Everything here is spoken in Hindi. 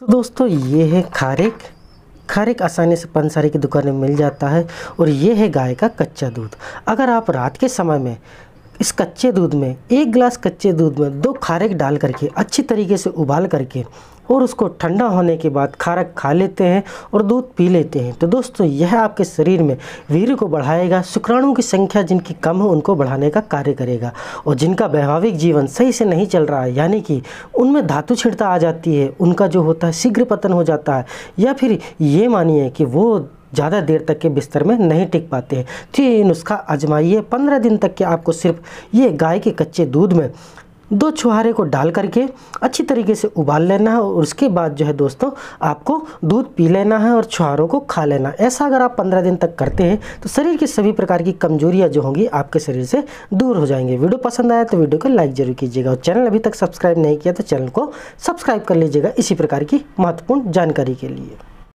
तो दोस्तों ये है खारिक खारिक आसानी से पंसारी की दुकान में मिल जाता है और ये है गाय का कच्चा दूध अगर आप रात के समय में इस कच्चे दूध में एक गिलास कच्चे दूध में दो खारिक डाल करके अच्छी तरीके से उबाल करके और उसको ठंडा होने के बाद खारक खा लेते हैं और दूध पी लेते हैं तो दोस्तों यह आपके शरीर में वीर को बढ़ाएगा शुक्राणुओं की संख्या जिनकी कम हो उनको बढ़ाने का कार्य करेगा और जिनका वैभाविक जीवन सही से नहीं चल रहा है यानी कि उनमें धातु छिड़ता आ जाती है उनका जो होता है शीघ्र पतन हो जाता है या फिर ये मानिए कि वो ज़्यादा देर तक के बिस्तर में नहीं टिक पाते हैं तो ये नुस्खा आजमाइए पंद्रह दिन तक के आपको सिर्फ ये गाय के कच्चे दूध में दो छुहारे को डाल करके अच्छी तरीके से उबाल लेना है और उसके बाद जो है दोस्तों आपको दूध पी लेना है और छुहारों को खा लेना ऐसा अगर आप पंद्रह दिन तक करते हैं तो शरीर की सभी प्रकार की कमजोरियाँ जो होंगी आपके शरीर से दूर हो जाएंगे वीडियो पसंद आया तो वीडियो को लाइक जरूर कीजिएगा और चैनल अभी तक सब्सक्राइब नहीं किया तो चैनल को सब्सक्राइब कर लीजिएगा इसी प्रकार की महत्वपूर्ण जानकारी के लिए